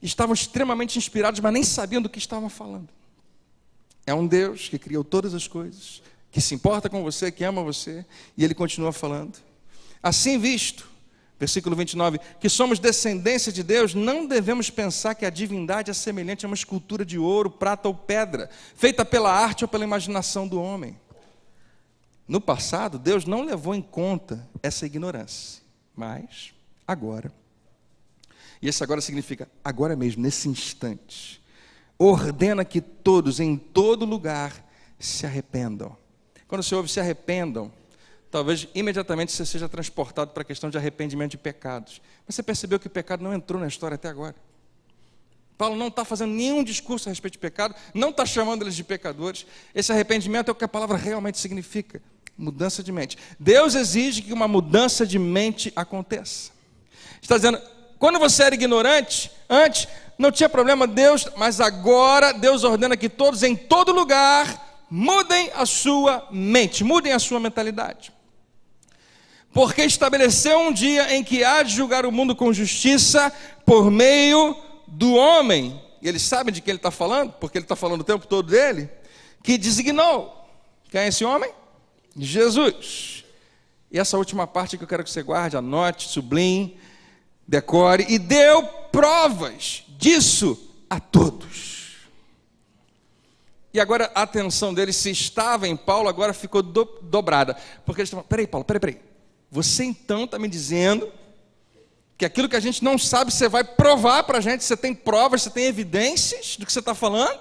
Estavam extremamente inspirados, mas nem sabiam do que estavam falando. É um Deus que criou todas as coisas, que se importa com você, que ama você, e ele continua falando. Assim visto, versículo 29, que somos descendência de Deus, não devemos pensar que a divindade é semelhante a uma escultura de ouro, prata ou pedra, feita pela arte ou pela imaginação do homem. No passado, Deus não levou em conta essa ignorância, mas agora. E esse agora significa agora mesmo, nesse instante. Ordena que todos, em todo lugar, se arrependam. Quando você ouve se arrependam, talvez imediatamente você seja transportado para a questão de arrependimento de pecados. Mas você percebeu que o pecado não entrou na história até agora. Paulo não está fazendo nenhum discurso a respeito de pecado, não está chamando eles de pecadores. Esse arrependimento é o que a palavra realmente significa: mudança de mente. Deus exige que uma mudança de mente aconteça. Está dizendo, quando você era ignorante, antes não tinha problema Deus, mas agora Deus ordena que todos em todo lugar mudem a sua mente, mudem a sua mentalidade porque estabeleceu um dia em que há de julgar o mundo com justiça por meio do homem. E eles sabem de quem ele está falando, porque ele está falando o tempo todo dele, que designou. Quem é esse homem? Jesus. E essa última parte que eu quero que você guarde, anote, sublime, decore. E deu provas disso a todos. E agora a atenção dele se estava em Paulo, agora ficou do, dobrada. Porque eles estão falando, peraí, Paulo, peraí, peraí. Você então está me dizendo que aquilo que a gente não sabe, você vai provar para a gente, você tem provas, você tem evidências do que você está falando?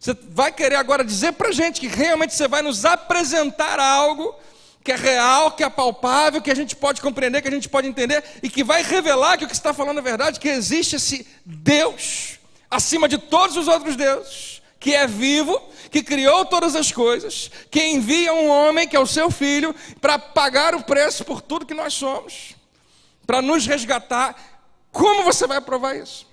Você vai querer agora dizer para a gente que realmente você vai nos apresentar algo que é real, que é palpável, que a gente pode compreender, que a gente pode entender e que vai revelar que o que está falando é verdade, que existe esse Deus acima de todos os outros deuses, que é vivo, que criou todas as coisas, que envia um homem, que é o seu filho, para pagar o preço por tudo que nós somos, para nos resgatar. Como você vai provar isso?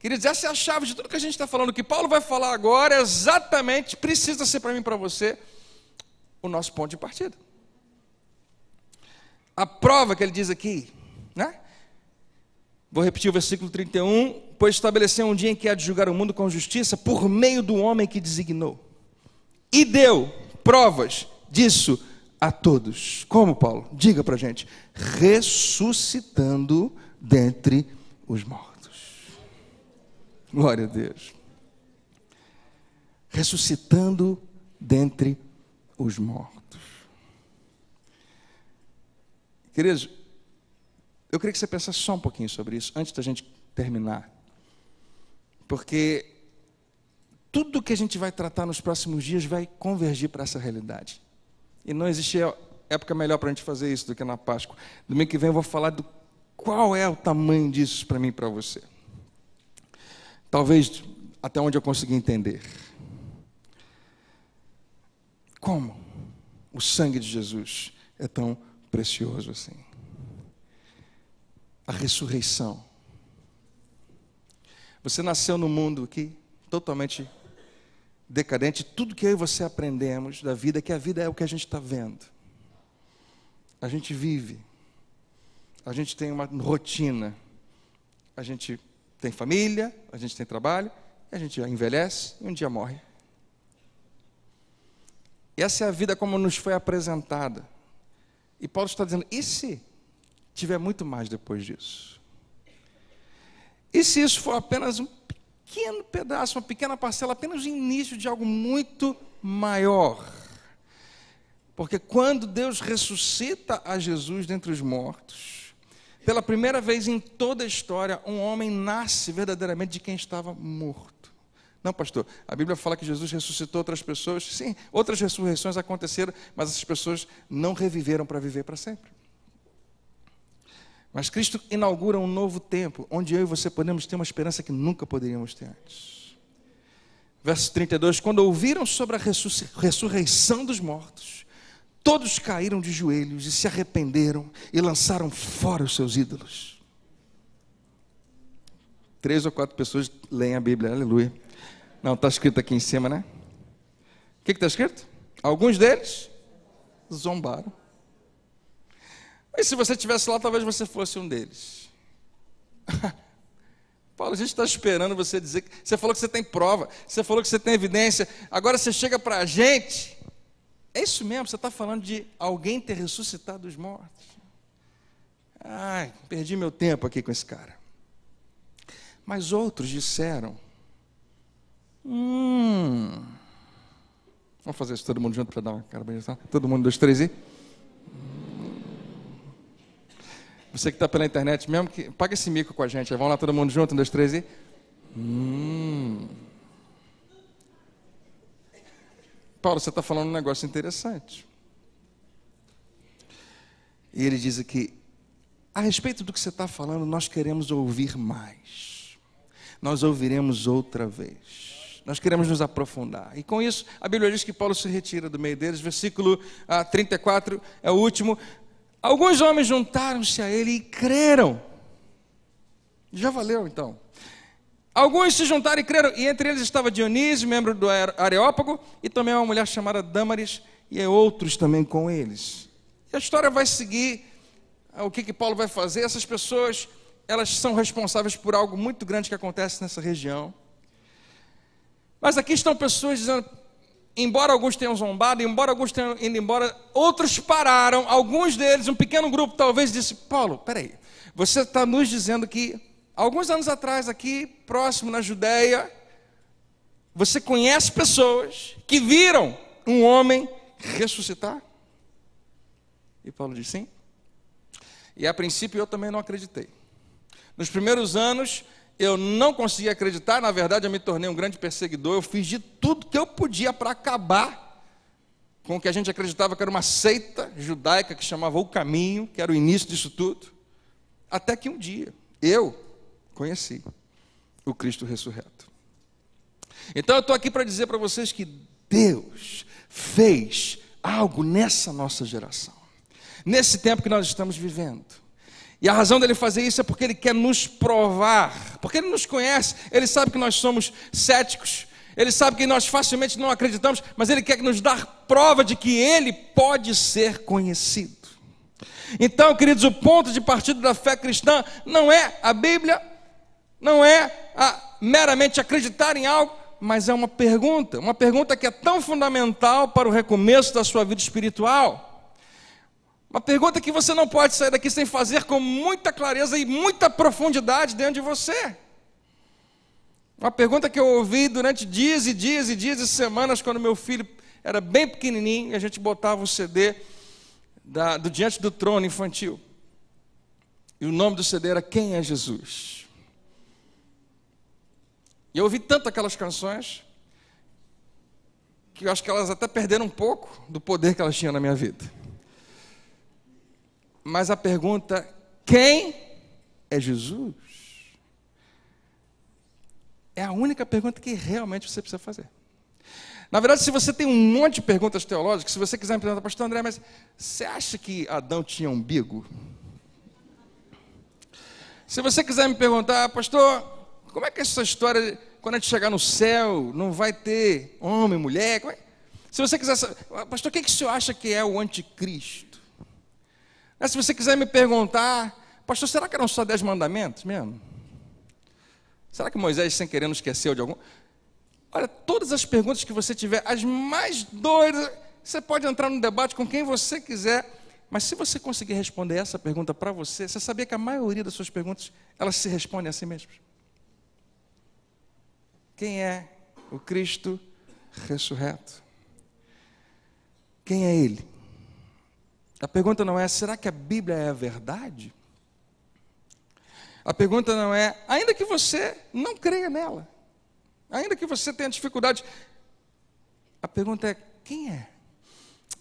Queridos, essa é a chave de tudo que a gente está falando. O que Paulo vai falar agora é exatamente, precisa ser para mim e para você, o nosso ponto de partida. A prova que ele diz aqui, né? Vou repetir o versículo 31 pois estabeleceu um dia em que há de julgar o mundo com justiça por meio do homem que designou. E deu provas disso a todos. Como, Paulo? Diga para gente. Ressuscitando dentre os mortos. Glória a Deus. Ressuscitando dentre os mortos. Queridos, eu queria que você pensasse só um pouquinho sobre isso, antes da gente terminar. Porque tudo que a gente vai tratar nos próximos dias vai convergir para essa realidade. E não existe época melhor para a gente fazer isso do que na Páscoa. Domingo que vem eu vou falar do qual é o tamanho disso para mim e para você. Talvez até onde eu consegui entender. Como o sangue de Jesus é tão precioso assim? A ressurreição você nasceu num mundo que totalmente decadente. Tudo que eu e você aprendemos da vida é que a vida é o que a gente está vendo. A gente vive. A gente tem uma rotina. A gente tem família, a gente tem trabalho, a gente envelhece e um dia morre. E essa é a vida como nos foi apresentada. E Paulo está dizendo: e se tiver muito mais depois disso? E se isso for apenas um pequeno pedaço, uma pequena parcela, apenas o início de algo muito maior. Porque quando Deus ressuscita a Jesus dentre os mortos, pela primeira vez em toda a história, um homem nasce verdadeiramente de quem estava morto. Não, pastor, a Bíblia fala que Jesus ressuscitou outras pessoas. Sim, outras ressurreições aconteceram, mas essas pessoas não reviveram para viver para sempre. Mas Cristo inaugura um novo tempo, onde eu e você podemos ter uma esperança que nunca poderíamos ter antes. Verso 32: Quando ouviram sobre a ressurreição dos mortos, todos caíram de joelhos e se arrependeram e lançaram fora os seus ídolos. Três ou quatro pessoas leem a Bíblia, aleluia. Não, está escrito aqui em cima, né? O que está escrito? Alguns deles zombaram. Mas se você estivesse lá, talvez você fosse um deles. Paulo, a gente está esperando você dizer. Que... Você falou que você tem prova, você falou que você tem evidência. Agora você chega para a gente. É isso mesmo, você está falando de alguém ter ressuscitado os mortos. Ai, perdi meu tempo aqui com esse cara. Mas outros disseram: Hum. Vamos fazer isso todo mundo junto para dar uma cara bonita. Todo mundo, dois, três e. Você que está pela internet mesmo, que paga esse mico com a gente. Vamos lá todo mundo junto, um, dois, três e. Hum. Paulo, você está falando um negócio interessante. E ele diz aqui: a respeito do que você está falando, nós queremos ouvir mais. Nós ouviremos outra vez. Nós queremos nos aprofundar. E com isso, a Bíblia diz que Paulo se retira do meio deles. Versículo 34 ah, é o último. Alguns homens juntaram-se a ele e creram. Já valeu então. Alguns se juntaram e creram, e entre eles estava Dionísio, membro do Areópago, e também uma mulher chamada Dâmaris, e é outros também com eles. E a história vai seguir ah, o que, que Paulo vai fazer. Essas pessoas, elas são responsáveis por algo muito grande que acontece nessa região. Mas aqui estão pessoas dizendo: embora alguns tenham zombado, embora alguns tenham ido embora, outros pararam, alguns deles, um pequeno grupo talvez, disse: Paulo, peraí, você está nos dizendo que alguns anos atrás, aqui próximo na Judéia, você conhece pessoas que viram um homem ressuscitar? E Paulo disse: sim. E a princípio eu também não acreditei. Nos primeiros anos, eu não conseguia acreditar, na verdade eu me tornei um grande perseguidor, eu fiz de tudo que eu podia para acabar com o que a gente acreditava que era uma seita judaica que chamava O Caminho, que era o início disso tudo, até que um dia eu conheci o Cristo ressurreto. Então eu estou aqui para dizer para vocês que Deus fez algo nessa nossa geração, nesse tempo que nós estamos vivendo. E a razão dele fazer isso é porque ele quer nos provar, porque ele nos conhece, ele sabe que nós somos céticos, ele sabe que nós facilmente não acreditamos, mas ele quer nos dar prova de que ele pode ser conhecido. Então, queridos, o ponto de partida da fé cristã não é a Bíblia, não é a, meramente acreditar em algo, mas é uma pergunta, uma pergunta que é tão fundamental para o recomeço da sua vida espiritual. Uma pergunta que você não pode sair daqui sem fazer com muita clareza e muita profundidade dentro de você. Uma pergunta que eu ouvi durante dias e dias e dias e semanas, quando meu filho era bem pequenininho, e a gente botava o CD da, do Diante do Trono infantil. E o nome do CD era Quem é Jesus? E eu ouvi tanto aquelas canções, que eu acho que elas até perderam um pouco do poder que elas tinham na minha vida. Mas a pergunta: quem é Jesus? É a única pergunta que realmente você precisa fazer. Na verdade, se você tem um monte de perguntas teológicas, se você quiser me perguntar, pastor André, mas você acha que Adão tinha umbigo? Se você quiser me perguntar, pastor, como é que essa história, quando a gente chegar no céu, não vai ter homem, mulher? É? Se você quiser saber, pastor, o que, é que o senhor acha que é o anticristo? Mas se você quiser me perguntar, pastor, será que eram só dez mandamentos mesmo? Será que Moisés, sem querer, não esqueceu de algum? Olha, todas as perguntas que você tiver, as mais doidas, você pode entrar no debate com quem você quiser, mas se você conseguir responder essa pergunta para você, você sabia que a maioria das suas perguntas, elas se respondem a si mesmas. Quem é o Cristo ressurreto? Quem é Ele? A pergunta não é: será que a Bíblia é a verdade? A pergunta não é: ainda que você não creia nela, ainda que você tenha dificuldade, a pergunta é: quem é?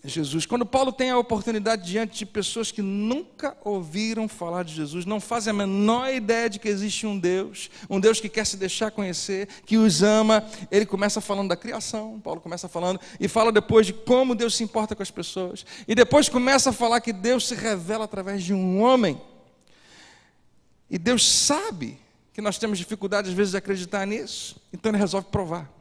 Jesus. Quando Paulo tem a oportunidade diante de pessoas que nunca ouviram falar de Jesus, não fazem a menor ideia de que existe um Deus, um Deus que quer se deixar conhecer, que os ama, ele começa falando da criação, Paulo começa falando e fala depois de como Deus se importa com as pessoas, e depois começa a falar que Deus se revela através de um homem. E Deus sabe que nós temos dificuldade às vezes de acreditar nisso, então ele resolve provar.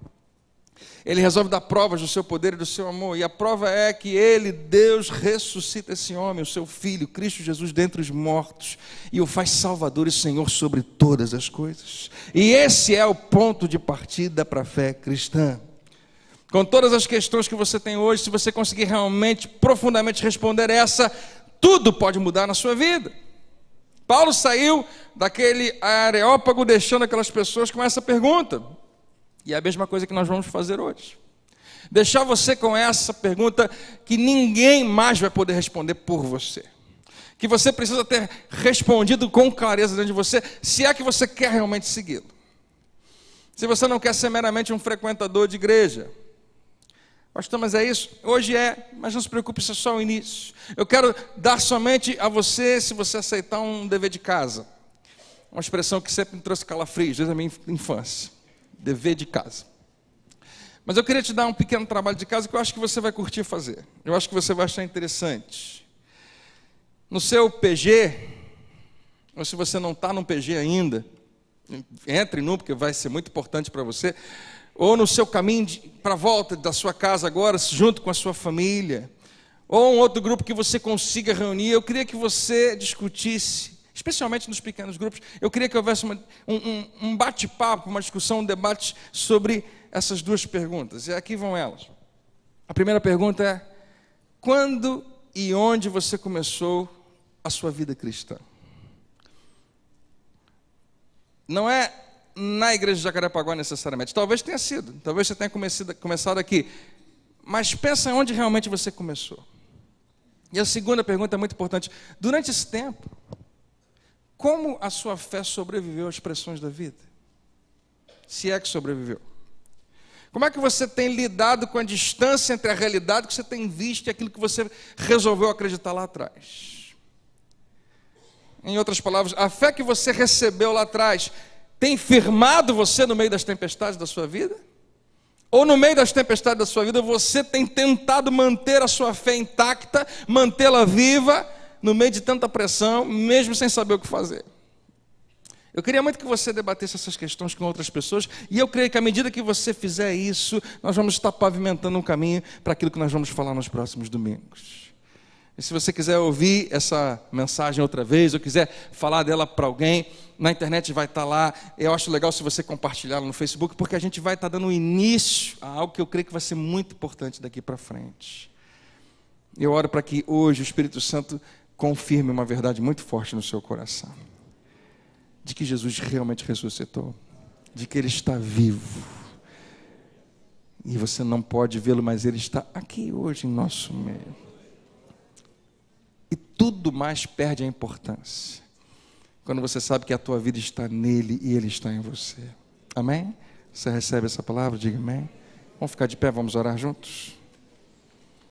Ele resolve dar provas do seu poder e do seu amor. E a prova é que ele, Deus, ressuscita esse homem, o seu filho, Cristo Jesus, dentre os mortos, e o faz Salvador e Senhor sobre todas as coisas. E esse é o ponto de partida para a fé cristã. Com todas as questões que você tem hoje, se você conseguir realmente, profundamente responder essa, tudo pode mudar na sua vida. Paulo saiu daquele areópago deixando aquelas pessoas com essa pergunta: e é a mesma coisa que nós vamos fazer hoje. Deixar você com essa pergunta que ninguém mais vai poder responder por você. Que você precisa ter respondido com clareza dentro de você, se é que você quer realmente segui-lo. Se você não quer ser meramente um frequentador de igreja, Pastor, mas é isso? Hoje é, mas não se preocupe, isso é só o início. Eu quero dar somente a você se você aceitar um dever de casa. Uma expressão que sempre me trouxe calafrios desde a minha infância dever de casa. Mas eu queria te dar um pequeno trabalho de casa que eu acho que você vai curtir fazer. Eu acho que você vai achar interessante. No seu PG, ou se você não está no PG ainda, entre no, porque vai ser muito importante para você, ou no seu caminho para a volta da sua casa agora, junto com a sua família, ou um outro grupo que você consiga reunir, eu queria que você discutisse especialmente nos pequenos grupos. Eu queria que houvesse uma, um, um bate-papo, uma discussão, um debate sobre essas duas perguntas. E aqui vão elas. A primeira pergunta é: quando e onde você começou a sua vida cristã? Não é na igreja de Jacarepaguá necessariamente. Talvez tenha sido, talvez você tenha começado aqui. Mas pensa onde realmente você começou. E a segunda pergunta é muito importante. Durante esse tempo, como a sua fé sobreviveu às pressões da vida? Se é que sobreviveu. Como é que você tem lidado com a distância entre a realidade que você tem visto e aquilo que você resolveu acreditar lá atrás? Em outras palavras, a fé que você recebeu lá atrás tem firmado você no meio das tempestades da sua vida? Ou no meio das tempestades da sua vida, você tem tentado manter a sua fé intacta, mantê-la viva, no meio de tanta pressão, mesmo sem saber o que fazer. Eu queria muito que você debatesse essas questões com outras pessoas, e eu creio que à medida que você fizer isso, nós vamos estar pavimentando um caminho para aquilo que nós vamos falar nos próximos domingos. E se você quiser ouvir essa mensagem outra vez, ou quiser falar dela para alguém, na internet vai estar lá. Eu acho legal se você compartilhar no Facebook, porque a gente vai estar dando início a algo que eu creio que vai ser muito importante daqui para frente. Eu oro para que hoje o Espírito Santo confirme uma verdade muito forte no seu coração: de que Jesus realmente ressuscitou, de que Ele está vivo. E você não pode vê-lo, mas Ele está aqui hoje em nosso meio. E tudo mais perde a importância quando você sabe que a tua vida está nele e ele está em você. Amém? Você recebe essa palavra? Diga amém. Vamos ficar de pé, vamos orar juntos.